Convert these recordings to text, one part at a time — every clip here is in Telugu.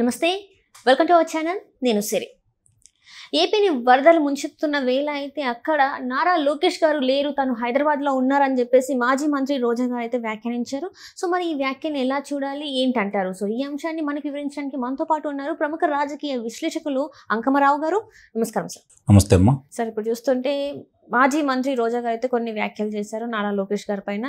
నమస్తే వెల్కమ్ టు అవర్ ఛానల్ నేను సిరి ఏపీని వరదలు ముంచెత్తున్న వేళ అయితే అక్కడ నారా లోకేష్ గారు లేరు తను హైదరాబాద్లో ఉన్నారని చెప్పేసి మాజీ మంత్రి రోజా గారు అయితే వ్యాఖ్యానించారు సో మరి ఈ వ్యాఖ్యను ఎలా చూడాలి ఏంటంటారు సో ఈ అంశాన్ని మనకి వివరించడానికి మనతో పాటు ఉన్నారు ప్రముఖ రాజకీయ విశ్లేషకులు అంకమరావు గారు నమస్కారం సార్ నమస్తే అమ్మా సార్ ఇప్పుడు చూస్తుంటే మాజీ మంత్రి రోజా గారు అయితే కొన్ని వ్యాఖ్యలు చేశారు నారా లోకేష్ గారి పైన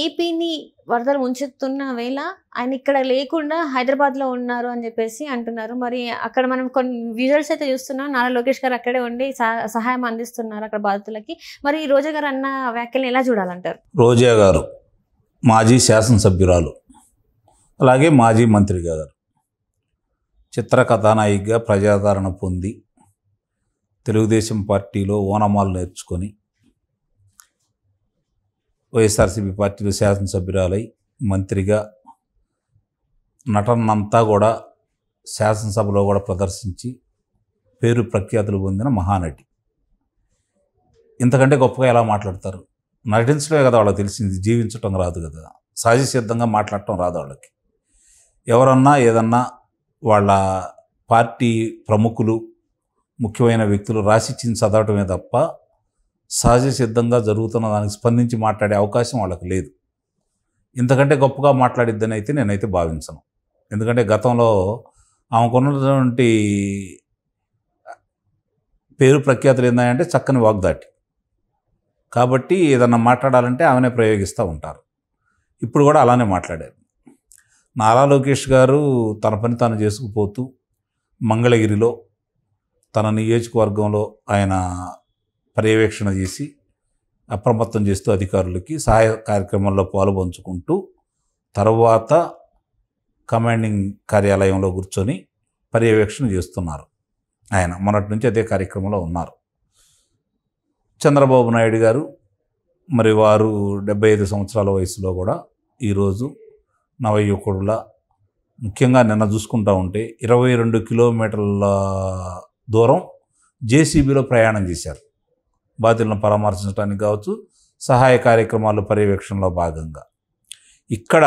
ఏపీని వరదలు ముంచెత్తున్న వేళ ఆయన ఇక్కడ లేకుండా హైదరాబాద్లో ఉన్నారు అని చెప్పేసి అంటున్నారు మరి అక్కడ మనం కొన్ని విజువల్స్ అయితే చూస్తున్నాం నారా లోకేష్ గారు అక్కడే ఉండి సహాయం అందిస్తున్నారు అక్కడ బాధితులకి మరి రోజా గారు అన్న వ్యాఖ్యలను ఎలా చూడాలంటారు రోజా గారు మాజీ శాసనసభ్యురాలు అలాగే మాజీ మంత్రి గారు చిత్ర కథానాయికగా ప్రజాదరణ పొంది తెలుగుదేశం పార్టీలో ఓనమాలు నేర్చుకొని వైఎస్ఆర్సీపీ పార్టీలో శాసనసభ్యురాలై మంత్రిగా నటనంతా కూడా శాసనసభలో కూడా ప్రదర్శించి పేరు ప్రఖ్యాతులు పొందిన మహానటి ఇంతకంటే గొప్పగా ఎలా మాట్లాడతారు నటించడమే కదా వాళ్ళకి తెలిసింది జీవించటం రాదు కదా సహజ సిద్ధంగా మాట్లాడటం రాదు వాళ్ళకి ఎవరన్నా ఏదన్నా వాళ్ళ పార్టీ ప్రముఖులు ముఖ్యమైన వ్యక్తులు రాసిచ్చింది చదవటమే తప్ప సహజ సిద్ధంగా జరుగుతున్న దానికి స్పందించి మాట్లాడే అవకాశం వాళ్ళకి లేదు ఇంతకంటే గొప్పగా మాట్లాడిద్దని అయితే నేనైతే భావించను ఎందుకంటే గతంలో ఆమెకున్నటువంటి పేరు ప్రఖ్యాతులు ఏందంటే చక్కని వాగ్దాటి కాబట్టి ఏదన్నా మాట్లాడాలంటే ఆమెనే ప్రయోగిస్తూ ఉంటారు ఇప్పుడు కూడా అలానే మాట్లాడారు నారా లోకేష్ గారు తన పని తాను చేసుకుపోతూ మంగళగిరిలో తన నియోజకవర్గంలో ఆయన పర్యవేక్షణ చేసి అప్రమత్తం చేస్తూ అధికారులకి సహాయ కార్యక్రమాల్లో పాల్పంచుకుంటూ తర్వాత కమాండింగ్ కార్యాలయంలో కూర్చొని పర్యవేక్షణ చేస్తున్నారు ఆయన మొన్నటి నుంచి అదే కార్యక్రమంలో ఉన్నారు చంద్రబాబు నాయుడు గారు మరి వారు డెబ్బై ఐదు సంవత్సరాల వయసులో కూడా ఈరోజు నవయుకుడుల ముఖ్యంగా నిన్న చూసుకుంటా ఉంటే ఇరవై రెండు కిలోమీటర్ల దూరం జేసీబీలో ప్రయాణం చేశారు బాధితులను పరామర్శించడానికి కావచ్చు సహాయ కార్యక్రమాలు పర్యవేక్షణలో భాగంగా ఇక్కడ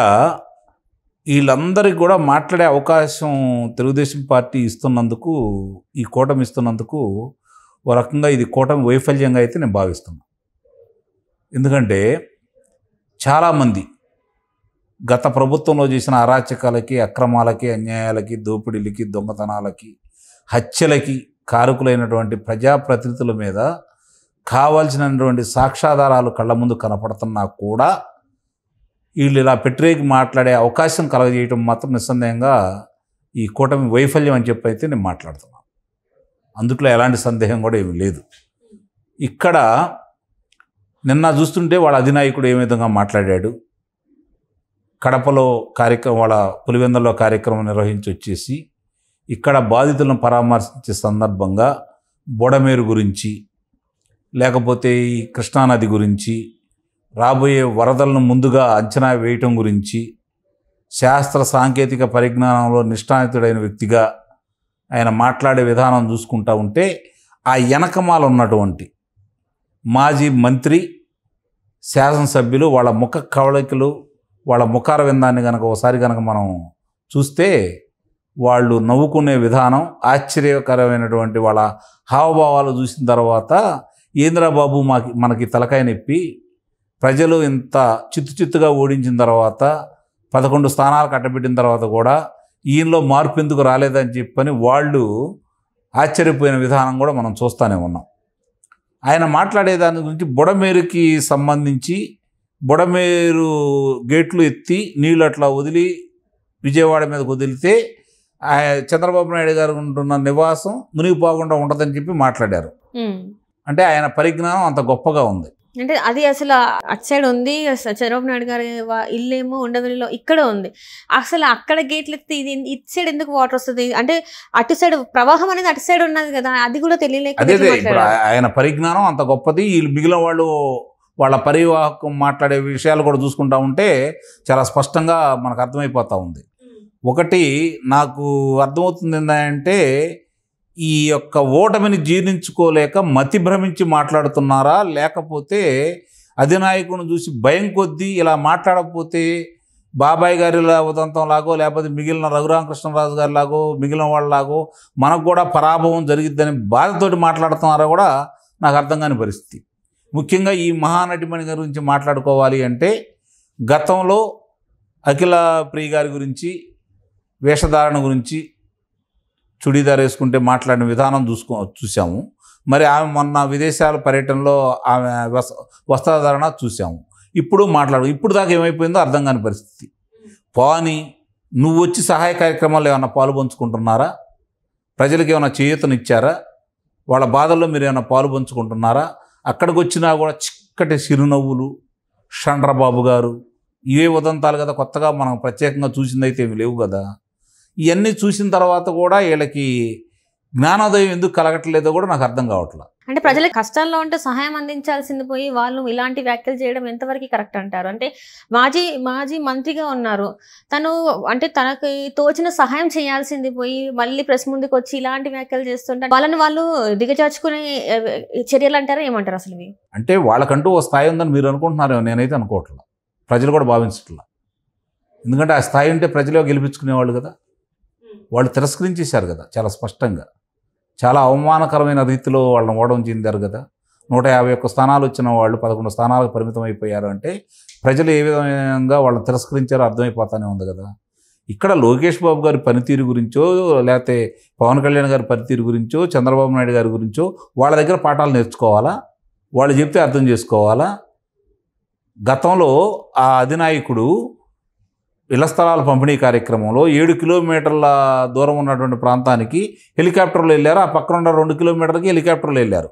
వీళ్ళందరికీ కూడా మాట్లాడే అవకాశం తెలుగుదేశం పార్టీ ఇస్తున్నందుకు ఈ కూటమి ఇస్తున్నందుకు ఓ రకంగా ఇది కూటమి వైఫల్యంగా అయితే నేను భావిస్తున్నాను ఎందుకంటే చాలామంది గత ప్రభుత్వంలో చేసిన అరాచకాలకి అక్రమాలకి అన్యాయాలకి దోపిడీలకి దొంగతనాలకి హత్యలకి కారకులైనటువంటి ప్రజాప్రతినిధుల మీద కావాల్సినటువంటి సాక్ష్యాధారాలు కళ్ళ ముందు కనపడుతున్నా కూడా వీళ్ళు ఇలా పెట్టిరేకి మాట్లాడే అవకాశం కలగజేయటం మాత్రం నిస్సందేహంగా ఈ కూటమి వైఫల్యం అని చెప్పి అయితే నేను మాట్లాడుతున్నాను అందుట్లో ఎలాంటి సందేహం కూడా ఏమీ లేదు ఇక్కడ నిన్న చూస్తుంటే వాళ్ళ అధినాయకుడు ఏ విధంగా మాట్లాడాడు కడపలో కార్యక్రమం వాళ్ళ పులివెందల్లో కార్యక్రమం నిర్వహించి వచ్చేసి ఇక్కడ బాధితులను పరామర్శించే సందర్భంగా బొడమేరు గురించి లేకపోతే ఈ కృష్ణానది గురించి రాబోయే వరదలను ముందుగా అంచనా వేయటం గురించి శాస్త్ర సాంకేతిక పరిజ్ఞానంలో నిష్ణాతుడైన వ్యక్తిగా ఆయన మాట్లాడే విధానం చూసుకుంటా ఉంటే ఆ వెనకమాల ఉన్నటువంటి మాజీ మంత్రి శాసనసభ్యులు వాళ్ళ ముఖ కవళికలు వాళ్ళ ముఖార విందాన్ని కనుక ఒకసారి కనుక మనం చూస్తే వాళ్ళు నవ్వుకునే విధానం ఆశ్చర్యకరమైనటువంటి వాళ్ళ హావభావాలు చూసిన తర్వాత ఏంద్రా మాకి మనకి తలకాయ నొప్పి ప్రజలు ఇంత చిత్తు చిత్తుగా ఓడించిన తర్వాత పదకొండు స్థానాలు కట్టబెట్టిన తర్వాత కూడా ఈయనలో మార్పు ఎందుకు రాలేదని చెప్పని వాళ్ళు ఆశ్చర్యపోయిన విధానం కూడా మనం చూస్తూనే ఉన్నాం ఆయన మాట్లాడేదాని గురించి బుడమేరుకి సంబంధించి బుడమేరు గేట్లు ఎత్తి నీళ్ళు అట్లా వదిలి విజయవాడ మీదకి వదిలితే చంద్రబాబు నాయుడు గారు ఉంటున్న నివాసం మునిగిపోకుండా ఉండదని చెప్పి మాట్లాడారు అంటే ఆయన పరిజ్ఞానం అంత గొప్పగా ఉంది అంటే అది అసలు అటు సైడ్ ఉంది చంద్రబాబు నాయుడు గారి ఇల్లేమో ఉండవల్లిలో ఇక్కడ ఉంది అసలు అక్కడ గేట్లు ఎత్తి ఇది ఇటు సైడ్ ఎందుకు వాటర్ వస్తుంది అంటే అటు సైడ్ ప్రవాహం అనేది అటు సైడ్ ఉన్నది కదా అది కూడా తెలియలేదు ఇప్పుడు ఆయన పరిజ్ఞానం అంత గొప్పది వీళ్ళు మిగిలిన వాళ్ళు వాళ్ళ పరివాహకం మాట్లాడే విషయాలు కూడా చూసుకుంటా ఉంటే చాలా స్పష్టంగా మనకు అర్థమైపోతూ ఉంది ఒకటి నాకు అర్థమవుతుంది ఏంటంటే ఈ యొక్క ఓటమిని జీర్ణించుకోలేక మతి భ్రమించి మాట్లాడుతున్నారా లేకపోతే అధినాయకుని చూసి భయం కొద్దీ ఇలా మాట్లాడకపోతే బాబాయ్ గారి ఉదంతం లాగో లేకపోతే మిగిలిన రఘురామకృష్ణరాజు గారి లాగో మిగిలిన వాళ్ళలాగో మనకు కూడా పరాభవం జరిగిద్దని బాధతోటి మాట్లాడుతున్నారా కూడా నాకు అర్థం కాని పరిస్థితి ముఖ్యంగా ఈ మహానటిమణి గారి గురించి మాట్లాడుకోవాలి అంటే గతంలో అఖిల ప్రియ గారి గురించి వేషధారణ గురించి చుడీదార్ వేసుకుంటే మాట్లాడిన విధానం చూసుకో చూసాము మరి ఆమె మొన్న విదేశాల పర్యటనలో ఆమె వస్త్రధారణ చూసాము ఇప్పుడు మాట్లాడు ఇప్పుడు దాకా ఏమైపోయిందో అర్థం కాని పరిస్థితి పోని నువ్వు వచ్చి సహాయ కార్యక్రమాలు ఏమైనా పాలు పంచుకుంటున్నారా ప్రజలకు ఏమైనా చేయూతనిచ్చారా వాళ్ళ బాధల్లో మీరు ఏమైనా పంచుకుంటున్నారా అక్కడికి వచ్చినా కూడా చిక్కటి చిరునవ్వులు షండ్రబాబు గారు ఇవే ఉదంతాలు కదా కొత్తగా మనం ప్రత్యేకంగా చూసిందైతే ఏమి లేవు కదా ఇవన్నీ చూసిన తర్వాత కూడా వీళ్ళకి జ్ఞానోదయం ఎందుకు కలగట్లేదో కూడా నాకు అర్థం కావట్లేదు అంటే ప్రజలకు కష్టాల్లో ఉంటే సహాయం అందించాల్సింది పోయి వాళ్ళు ఇలాంటి వ్యాఖ్యలు చేయడం ఎంతవరకు కరెక్ట్ అంటారు అంటే మాజీ మాజీ మంత్రిగా ఉన్నారు తను అంటే తనకి తోచిన సహాయం చేయాల్సింది పోయి మళ్ళీ ప్రెస్ ముందుకు వచ్చి ఇలాంటి వ్యాఖ్యలు చేస్తుంటే వాళ్ళని వాళ్ళు దిగజార్చుకునే చర్యలు అంటారా ఏమంటారు అసలు అంటే వాళ్ళకంటూ ఓ స్థాయి ఉందని మీరు అనుకుంటున్నారు నేనైతే అనుకోవట్లేదు ప్రజలు కూడా భావించట్లా ఎందుకంటే ఆ స్థాయి ఉంటే ప్రజలు గెలిపించుకునేవాళ్ళు కదా వాళ్ళు తిరస్కరించేశారు కదా చాలా స్పష్టంగా చాలా అవమానకరమైన రీతిలో వాళ్ళని ఓడం చెందారు కదా నూట యాభై ఒక్క స్థానాలు వచ్చిన వాళ్ళు పదకొండు స్థానాలకు పరిమితం అయిపోయారు అంటే ప్రజలు ఏ విధంగా వాళ్ళని తిరస్కరించారో అర్థమైపోతానే ఉంది కదా ఇక్కడ లోకేష్ బాబు గారి పనితీరు గురించో లేకపోతే పవన్ కళ్యాణ్ గారి పనితీరు గురించో చంద్రబాబు నాయుడు గారి గురించో వాళ్ళ దగ్గర పాఠాలు నేర్చుకోవాలా వాళ్ళు చెప్తే అర్థం చేసుకోవాలా గతంలో ఆ అధినాయకుడు ఇళ్ల స్థలాల పంపిణీ కార్యక్రమంలో ఏడు కిలోమీటర్ల దూరం ఉన్నటువంటి ప్రాంతానికి హెలికాప్టర్లు వెళ్ళారు ఆ పక్కన ఉన్న రెండు కిలోమీటర్లకి హెలికాప్టర్లు వెళ్ళారు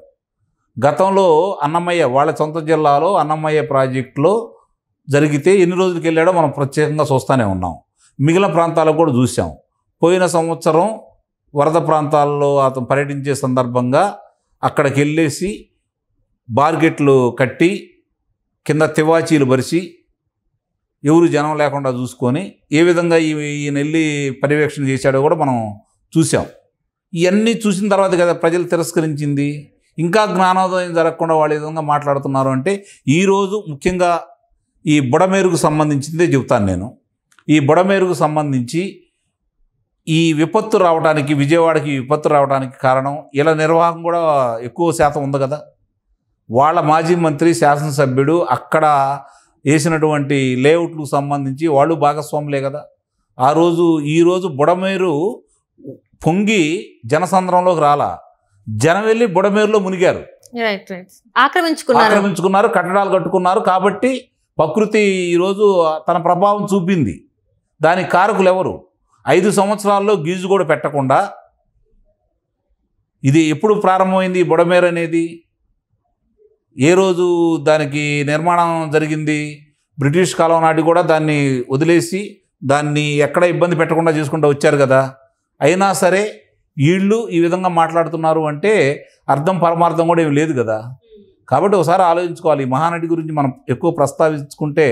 గతంలో అన్నమయ్య వాళ్ళ సొంత జిల్లాలో అన్నమయ్య ప్రాజెక్టులో జరిగితే ఎన్ని రోజులకి వెళ్ళాడో మనం ప్రత్యేకంగా చూస్తూనే ఉన్నాం మిగిలిన ప్రాంతాలకు కూడా చూసాం పోయిన సంవత్సరం వరద ప్రాంతాల్లో అతను పర్యటించే సందర్భంగా అక్కడికి వెళ్ళేసి బార్గెట్లు కట్టి కింద తివాచీలు బరిచి ఎవరు జనం లేకుండా చూసుకొని ఏ విధంగా ఈయన వెళ్ళి పర్యవేక్షణ చేశాడో కూడా మనం చూసాం ఇవన్నీ చూసిన తర్వాత కదా ప్రజలు తిరస్కరించింది ఇంకా జ్ఞానోదయం జరగకుండా వాళ్ళు ఏ విధంగా మాట్లాడుతున్నారు అంటే ఈరోజు ముఖ్యంగా ఈ బుడమేరుకు సంబంధించిందే చెబుతాను నేను ఈ బుడమేరుకు సంబంధించి ఈ విపత్తు రావడానికి విజయవాడకి విపత్తు రావడానికి కారణం ఇలా నిర్వాహం కూడా ఎక్కువ శాతం ఉంది కదా వాళ్ళ మాజీ మంత్రి శాసనసభ్యుడు అక్కడ వేసినటువంటి లేఅవుట్లకు సంబంధించి వాళ్ళు భాగస్వాములే కదా ఆ రోజు ఈరోజు బుడమేరు పొంగి జనసంద్రంలోకి రాలా జనం వెళ్ళి బుడమేరులో మునిగారు ఆక్రమించుకున్నారు ఆక్రమించుకున్నారు కట్టడాలు కట్టుకున్నారు కాబట్టి ప్రకృతి ఈరోజు తన ప్రభావం చూపింది దాని కారకులు ఎవరు ఐదు సంవత్సరాల్లో గీజు కూడా పెట్టకుండా ఇది ఎప్పుడు ప్రారంభమైంది బుడమేరు అనేది ఏ రోజు దానికి నిర్మాణం జరిగింది బ్రిటిష్ కాలం నాటి కూడా దాన్ని వదిలేసి దాన్ని ఎక్కడ ఇబ్బంది పెట్టకుండా చేసుకుంటూ వచ్చారు కదా అయినా సరే వీళ్ళు ఈ విధంగా మాట్లాడుతున్నారు అంటే అర్థం పరమార్థం కూడా ఏమి లేదు కదా కాబట్టి ఒకసారి ఆలోచించుకోవాలి మహానటి గురించి మనం ఎక్కువ ప్రస్తావించుకుంటే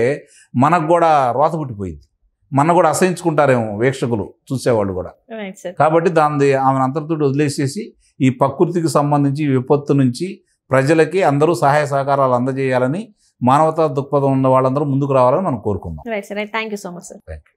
మనకు కూడా రోత పుట్టిపోయింది మన కూడా అసహించుకుంటారేమో వీక్షకులు చూసేవాళ్ళు కూడా కాబట్టి దాని ఆమెను అంతర్తుడు వదిలేసేసి ఈ ప్రకృతికి సంబంధించి విపత్తు నుంచి ప్రజలకి అందరూ సహాయ సహకారాలు అందజేయాలని మానవతా దృక్పథం ఉన్న వాళ్ళందరూ ముందుకు రావాలని మనం కోరుకుందాం right sir thank you so much sir thank you